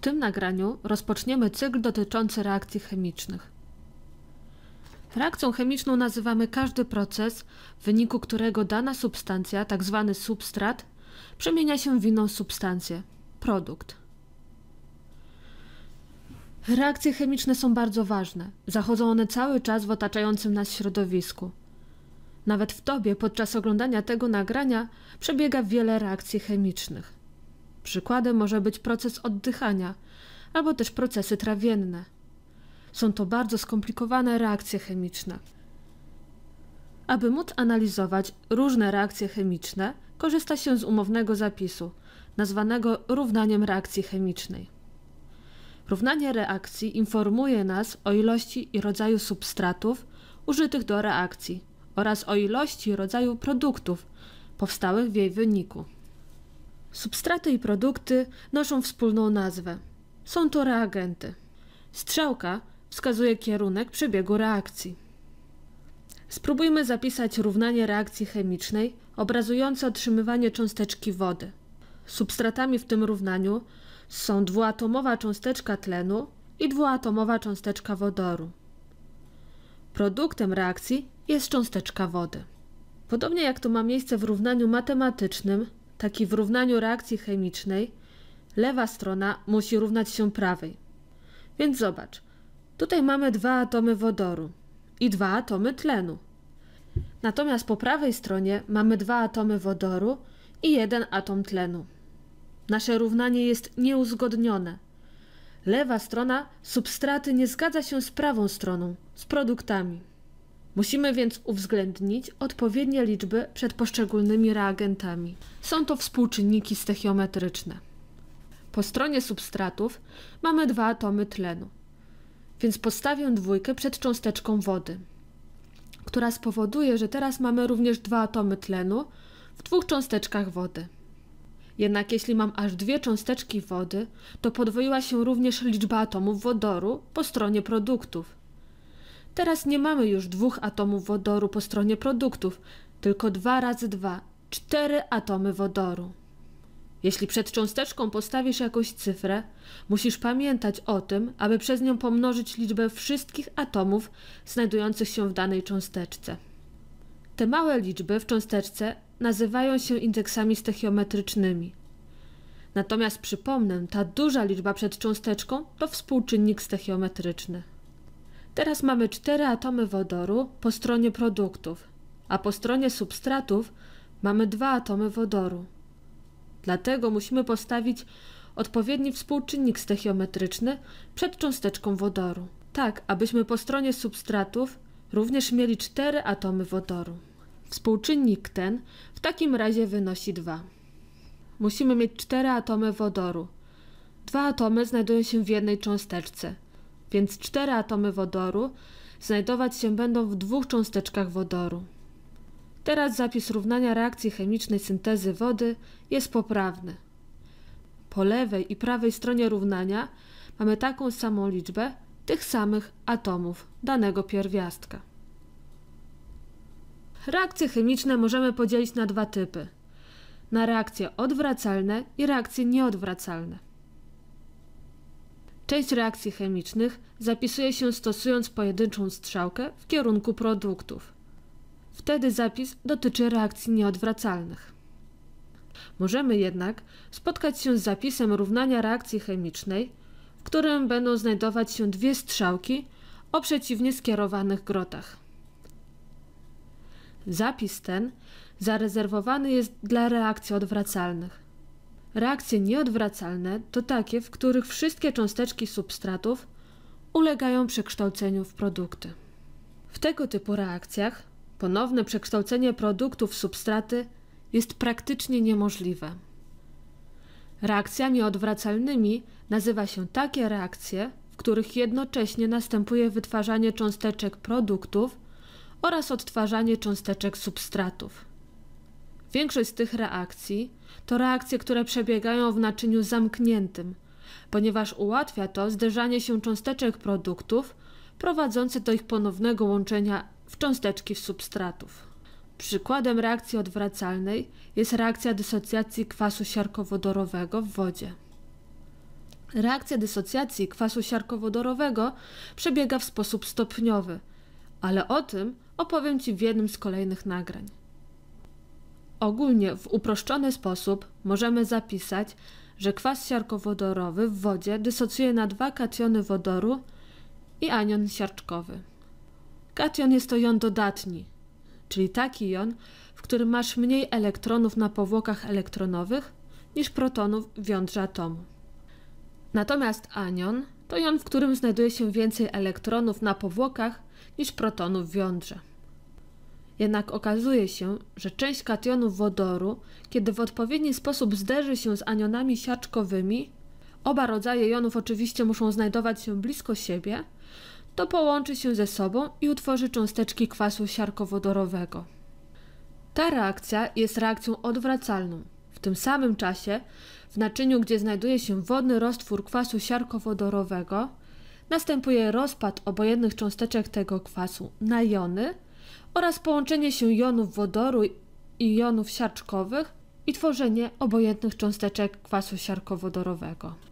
tym nagraniu rozpoczniemy cykl dotyczący reakcji chemicznych. Reakcją chemiczną nazywamy każdy proces, w wyniku którego dana substancja, tzw. Tak substrat, przemienia się w inną substancję produkt. Reakcje chemiczne są bardzo ważne. Zachodzą one cały czas w otaczającym nas środowisku. Nawet w tobie podczas oglądania tego nagrania przebiega wiele reakcji chemicznych. Przykładem może być proces oddychania albo też procesy trawienne. Są to bardzo skomplikowane reakcje chemiczne. Aby móc analizować różne reakcje chemiczne, korzysta się z umownego zapisu, nazwanego równaniem reakcji chemicznej. Równanie reakcji informuje nas o ilości i rodzaju substratów użytych do reakcji oraz o ilości i rodzaju produktów powstałych w jej wyniku. Substraty i produkty noszą wspólną nazwę. Są to reagenty. Strzałka wskazuje kierunek przebiegu reakcji. Spróbujmy zapisać równanie reakcji chemicznej obrazujące otrzymywanie cząsteczki wody. Substratami w tym równaniu są dwuatomowa cząsteczka tlenu i dwuatomowa cząsteczka wodoru. Produktem reakcji jest cząsteczka wody. Podobnie jak to ma miejsce w równaniu matematycznym, taki w równaniu reakcji chemicznej, lewa strona musi równać się prawej. Więc zobacz, tutaj mamy dwa atomy wodoru i dwa atomy tlenu. Natomiast po prawej stronie mamy dwa atomy wodoru i jeden atom tlenu. Nasze równanie jest nieuzgodnione. Lewa strona substraty nie zgadza się z prawą stroną, z produktami. Musimy więc uwzględnić odpowiednie liczby przed poszczególnymi reagentami. Są to współczynniki stechiometryczne. Po stronie substratów mamy dwa atomy tlenu, więc postawię dwójkę przed cząsteczką wody, która spowoduje, że teraz mamy również dwa atomy tlenu w dwóch cząsteczkach wody. Jednak jeśli mam aż dwie cząsteczki wody, to podwoiła się również liczba atomów wodoru po stronie produktów – Teraz nie mamy już dwóch atomów wodoru po stronie produktów, tylko dwa razy dwa, cztery atomy wodoru. Jeśli przed cząsteczką postawisz jakąś cyfrę, musisz pamiętać o tym, aby przez nią pomnożyć liczbę wszystkich atomów znajdujących się w danej cząsteczce. Te małe liczby w cząsteczce nazywają się indeksami stechiometrycznymi. Natomiast przypomnę, ta duża liczba przed cząsteczką to współczynnik stechiometryczny. Teraz mamy cztery atomy wodoru po stronie produktów, a po stronie substratów mamy dwa atomy wodoru. Dlatego musimy postawić odpowiedni współczynnik stechiometryczny przed cząsteczką wodoru, tak abyśmy po stronie substratów również mieli cztery atomy wodoru. Współczynnik ten w takim razie wynosi 2. Musimy mieć cztery atomy wodoru. Dwa atomy znajdują się w jednej cząsteczce – więc cztery atomy wodoru znajdować się będą w dwóch cząsteczkach wodoru. Teraz zapis równania reakcji chemicznej syntezy wody jest poprawny. Po lewej i prawej stronie równania mamy taką samą liczbę tych samych atomów danego pierwiastka. Reakcje chemiczne możemy podzielić na dwa typy: na reakcje odwracalne i reakcje nieodwracalne. Część reakcji chemicznych zapisuje się stosując pojedynczą strzałkę w kierunku produktów. Wtedy zapis dotyczy reakcji nieodwracalnych. Możemy jednak spotkać się z zapisem równania reakcji chemicznej, w którym będą znajdować się dwie strzałki o przeciwnie skierowanych grotach. Zapis ten zarezerwowany jest dla reakcji odwracalnych. Reakcje nieodwracalne to takie, w których wszystkie cząsteczki substratów ulegają przekształceniu w produkty. W tego typu reakcjach ponowne przekształcenie produktów w substraty jest praktycznie niemożliwe. Reakcjami odwracalnymi nazywa się takie reakcje, w których jednocześnie następuje wytwarzanie cząsteczek produktów oraz odtwarzanie cząsteczek substratów. Większość z tych reakcji to reakcje, które przebiegają w naczyniu zamkniętym, ponieważ ułatwia to zderzanie się cząsteczek produktów prowadzące do ich ponownego łączenia w cząsteczki substratów. Przykładem reakcji odwracalnej jest reakcja dysocjacji kwasu siarkowodorowego w wodzie. Reakcja dysocjacji kwasu siarkowodorowego przebiega w sposób stopniowy, ale o tym opowiem Ci w jednym z kolejnych nagrań. Ogólnie w uproszczony sposób możemy zapisać, że kwas siarkowodorowy w wodzie dysocjuje na dwa kationy wodoru i anion siarczkowy. Kation jest to jon dodatni, czyli taki jon, w którym masz mniej elektronów na powłokach elektronowych niż protonów w jądrze atomu. Natomiast anion to jon, w którym znajduje się więcej elektronów na powłokach niż protonów w jądrze. Jednak okazuje się, że część kationów wodoru, kiedy w odpowiedni sposób zderzy się z anionami siarczkowymi, oba rodzaje jonów oczywiście muszą znajdować się blisko siebie, to połączy się ze sobą i utworzy cząsteczki kwasu siarkowodorowego. Ta reakcja jest reakcją odwracalną. W tym samym czasie w naczyniu, gdzie znajduje się wodny roztwór kwasu siarkowodorowego, następuje rozpad obojednych cząsteczek tego kwasu na jony – oraz połączenie się jonów wodoru i jonów siarczkowych i tworzenie obojętnych cząsteczek kwasu siarkowodorowego.